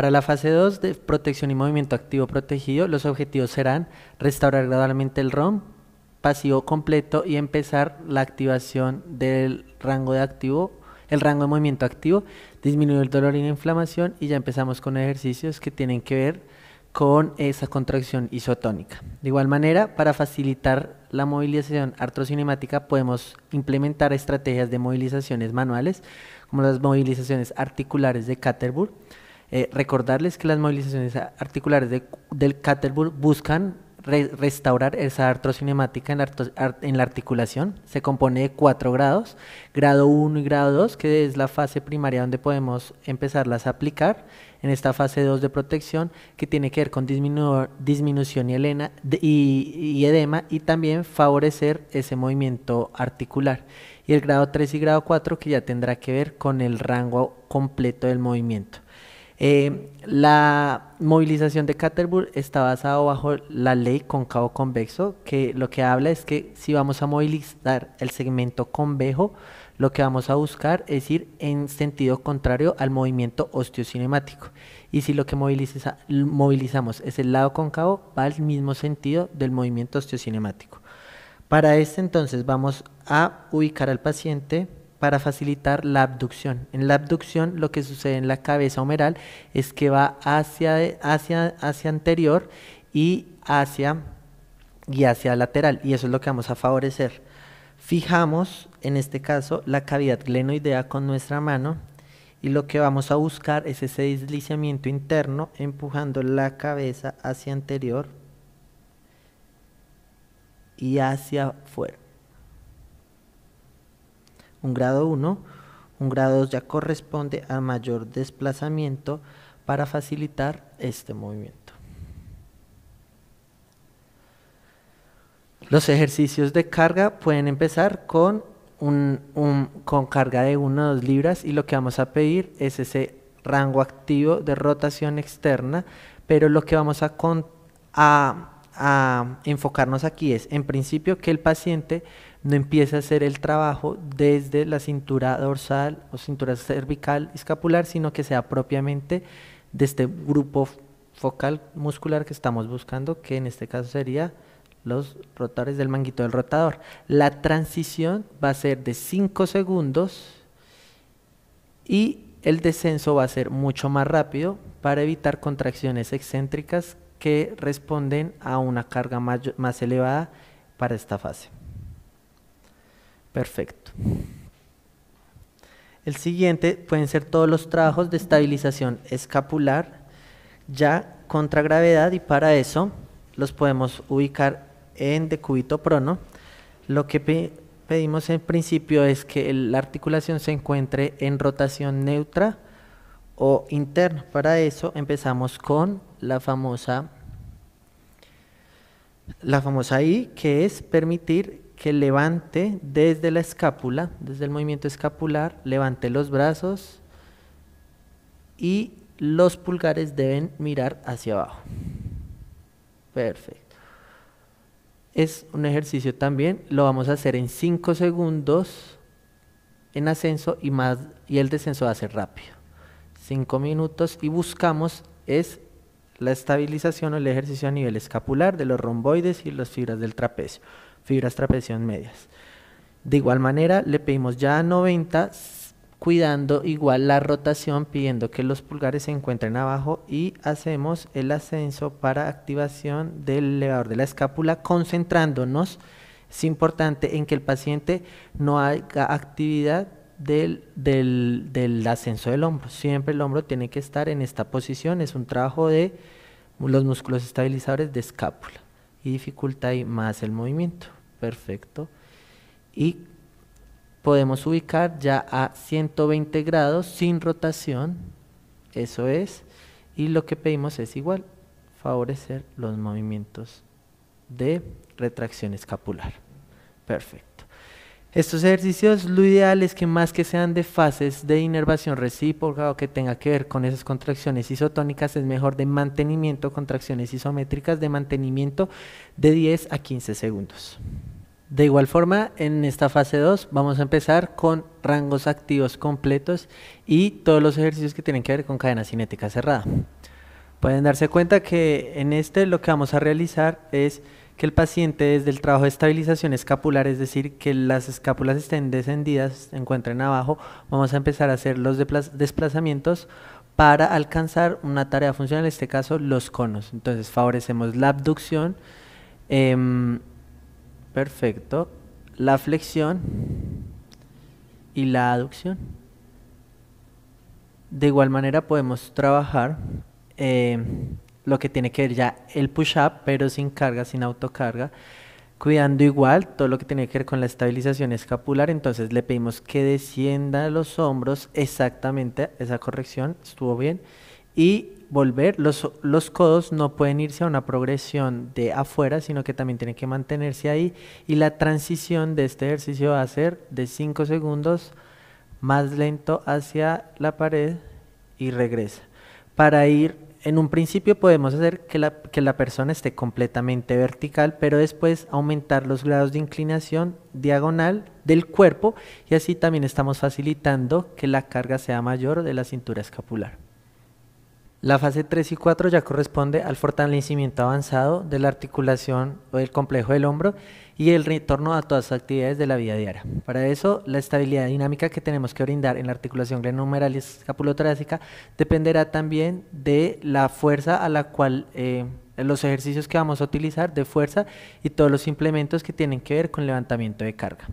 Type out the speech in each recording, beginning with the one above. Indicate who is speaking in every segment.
Speaker 1: Para la fase 2 de protección y movimiento activo protegido, los objetivos serán restaurar gradualmente el ROM, pasivo completo y empezar la activación del rango de activo, el rango de movimiento activo, disminuir el dolor y la inflamación y ya empezamos con ejercicios que tienen que ver con esa contracción isotónica. De igual manera, para facilitar la movilización artrocinemática podemos implementar estrategias de movilizaciones manuales, como las movilizaciones articulares de Caterburg, eh, recordarles que las movilizaciones articulares del Caterbull buscan restaurar esa artrocinemática en la, articulación. Se compone de cuatro grados, grado 1 y grado 2, que es la fase primaria donde podemos empezarlas a aplicar en esta fase 2 de protección que tiene que ver con disminución y, y, edema y también favorecer ese movimiento articular. Y el grado 3 y grado 4 que ya tendrá que ver con el rango completo del movimiento. Eh, la movilización de Caterpillar está basada bajo la ley concavo-convexo, que lo que habla es que si vamos a movilizar el segmento convejo, lo que vamos a buscar es ir en sentido contrario al movimiento osteocinemático. Y si lo que movilizamos es el lado cóncavo, va al mismo sentido del movimiento osteocinemático. Para este entonces vamos a ubicar al paciente para facilitar la abducción. En la abducción lo que sucede en la cabeza humeral es que va hacia, hacia, hacia anterior y hacia, y hacia lateral, y eso es lo que vamos a favorecer. Fijamos, en este caso, la cavidad glenoidea con nuestra mano y lo que vamos a buscar es ese deslizamiento interno empujando la cabeza hacia anterior y hacia afuera un grado 1, un grado 2 ya corresponde a mayor desplazamiento para facilitar este movimiento. Los ejercicios de carga pueden empezar con, un, con carga de 1 o 2 libras y lo que vamos a pedir es ese rango activo de rotación externa, pero lo que vamos a enfocarnos aquí es, en principio, que el paciente no empiece a hacer el trabajo desde la cintura dorsal o cintura cervical escapular, sino que sea propiamente de este grupo focal muscular que estamos buscando, que en este caso sería los rotadores del manguito del rotador. La transición va a ser de 5 segundos y el descenso va a ser mucho más rápido para evitar contracciones excéntricas que responden a una carga más elevada para esta fase. Perfecto. El siguiente pueden ser todos los trabajos de estabilización escapular ya contra gravedad y para eso los podemos ubicar en decúbito prono. Lo que pedimos en principio es que la articulación se encuentre en rotación neutra o interna. Para eso empezamos con la famosa la famosa I, que es permitir que levante desde la escápula, desde el movimiento escapular, levante los brazos y los pulgares deben mirar hacia abajo. Perfecto. Es un ejercicio también, lo vamos a hacer en 5 segundos en ascenso y, más, y el descenso va a ser rápido. 5 minutos y buscamos es la estabilización o el ejercicio a nivel escapular de los romboides y las fibras del trapecio fibras trapeción medias. De igual manera, le pedimos ya 90, cuidando igual la rotación, pidiendo que los pulgares se encuentren abajo y hacemos el ascenso para activación del elevador de la escápula, concentrándonos. Es importante en que el paciente no haga actividad del, del ascenso del hombro. Siempre el hombro tiene que estar en esta posición. Es un trabajo de los músculos estabilizadores de escápula y dificulta ahí más el movimiento perfecto. Y podemos ubicar ya a 120 grados sin rotación, eso es, y lo que pedimos es igual, favorecer los movimientos de retracción escapular. Perfecto. Estos ejercicios, lo ideal es que más que sean de fases de inervación recíproca o que tenga que ver con esas contracciones isotónicas, es mejor de mantenimiento, contracciones isométricas de mantenimiento de 10 a 15 segundos. De igual forma, en esta fase 2 vamos a empezar con rangos activos completos y todos los ejercicios que tienen que ver con cadena cinética cerrada. Pueden darse cuenta que en este lo que vamos a realizar es que el paciente desde el trabajo de estabilización escapular, es decir, que las escápulas estén descendidas, se encuentren abajo, vamos a empezar a hacer los desplazamientos para alcanzar una tarea funcional, en este caso los conos. Entonces favorecemos la abducción, em, perfecto, la flexión y la aducción. De igual manera podemos trabajar em, lo que tiene que ver ya el push-up, pero sin carga, sin autocarga, cuidando igual todo lo que tiene que ver con la estabilización escapular. Entonces le pedimos que descienda los hombros exactamente, esa corrección estuvo bien. Y volver, los, los codos no pueden irse a una progresión de afuera, sino que también tienen que mantenerse ahí. Y la transición de este ejercicio va a ser de 5 segundos más lento hacia la pared y regresa. Para ir en un principio podemos hacer que la, que la persona esté completamente vertical, pero después aumentar los grados de inclinación diagonal del cuerpo y así también estamos facilitando que la carga sea mayor de la cintura escapular. La fase 3 y 4 ya corresponde al fortalecimiento avanzado de la articulación o del complejo del hombro y el retorno a todas las actividades de la vida diaria. Para eso, la estabilidad dinámica que tenemos que brindar en la articulación glenomeral y escapulotorácica dependerá también de la fuerza a la cual eh, los ejercicios que vamos a utilizar de fuerza y todos los implementos que tienen que ver con levantamiento de carga.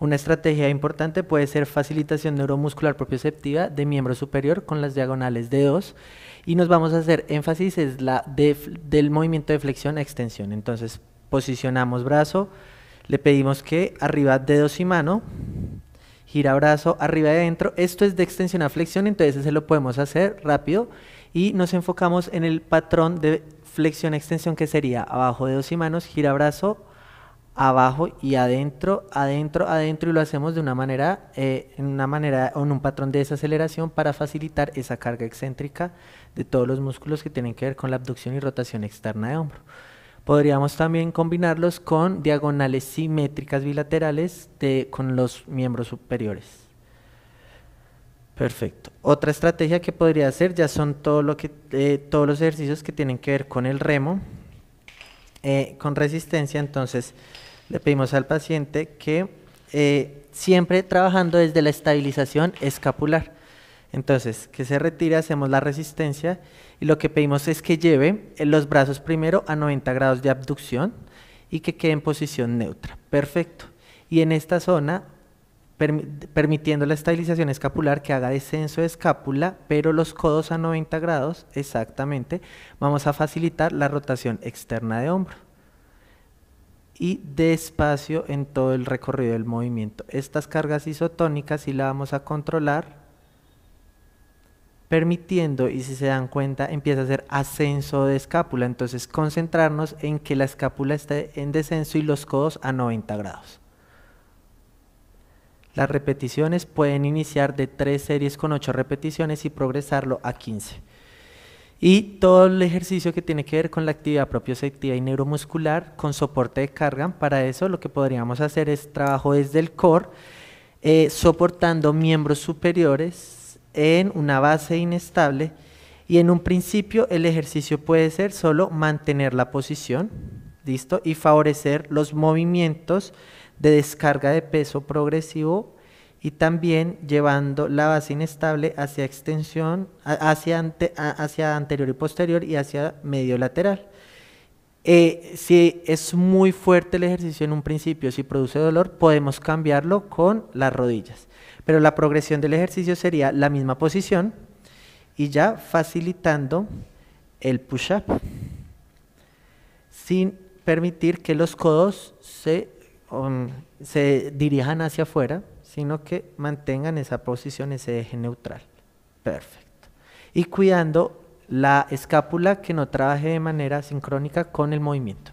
Speaker 1: Una estrategia importante puede ser facilitación neuromuscular propioceptiva de miembro superior con las diagonales de dos y nos vamos a hacer énfasis es la del movimiento de flexión a extensión. Entonces posicionamos brazo, le pedimos que arriba dedos y mano, gira brazo arriba y adentro. Esto es de extensión a flexión, entonces se lo podemos hacer rápido y nos enfocamos en el patrón de flexión-extensión que sería abajo dedos y manos, gira brazo, abajo y adentro, adentro, adentro y lo hacemos de una manera, eh, en una manera o en un patrón de desaceleración para facilitar esa carga excéntrica de todos los músculos que tienen que ver con la abducción y rotación externa de hombro. Podríamos también combinarlos con diagonales simétricas bilaterales con los miembros superiores. Perfecto. Otra estrategia que podría hacer ya son eh, todos los ejercicios que tienen que ver con el remo, eh, con resistencia. Entonces, le pedimos al paciente que eh, siempre trabajando desde la estabilización escapular. Entonces, que se retire, hacemos la resistencia y lo que pedimos es que lleve eh, los brazos primero a 90 grados de abducción y que quede en posición neutra. Perfecto. Y en esta zona, permitiendo la estabilización escapular, que haga descenso de escápula, pero los codos a 90 grados, exactamente, vamos a facilitar la rotación externa de hombro y despacio en todo el recorrido del movimiento. Estas cargas isotónicas sí la vamos a controlar permitiendo y si se dan cuenta empieza a hacer ascenso de escápula, entonces concentrarnos en que la escápula esté en descenso y los codos a 90 grados. Las repeticiones pueden iniciar de 3 series con 8 repeticiones y progresarlo a 15 y todo el ejercicio que tiene que ver con la actividad propioceptiva y neuromuscular con soporte de carga. Para eso lo que podríamos hacer es trabajo desde el core, eh, soportando miembros superiores en una base inestable y en un principio el ejercicio puede ser solo mantener la posición, ¿listo? Y favorecer los movimientos de descarga de peso progresivo y también llevando la base inestable hacia extensión, hacia, hacia anterior y posterior y hacia medio lateral. Eh, si es muy fuerte el ejercicio en un principio, si produce dolor, podemos cambiarlo con las rodillas. Pero la progresión del ejercicio sería la misma posición y ya facilitando el push-up sin permitir que los codos se um, dirijan hacia afuera sino que mantengan esa posición, ese eje neutral. Perfecto. Y cuidando la escápula que no trabaje de manera sincrónica con el movimiento.